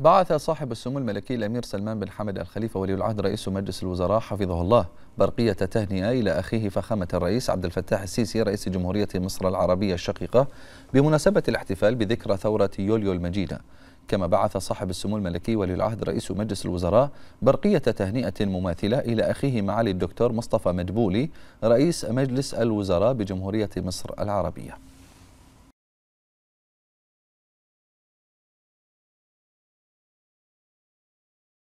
بعث صاحب السمو الملكي الأمير سلمان بن حمد الخليفة ولي العهد رئيس مجلس الوزراء حفظه الله برقية تهنئة إلى أخيه فخامة الرئيس عبد الفتاح السيسي رئيس جمهورية مصر العربية الشقيقة بمناسبة الاحتفال بذكرى ثورة يوليو المجيدة كما بعث صاحب السمو الملكي ولي العهد رئيس مجلس الوزراء برقية تهنئة مماثلة إلى أخيه معالي الدكتور مصطفى مدبولي رئيس مجلس الوزراء بجمهورية مصر العربية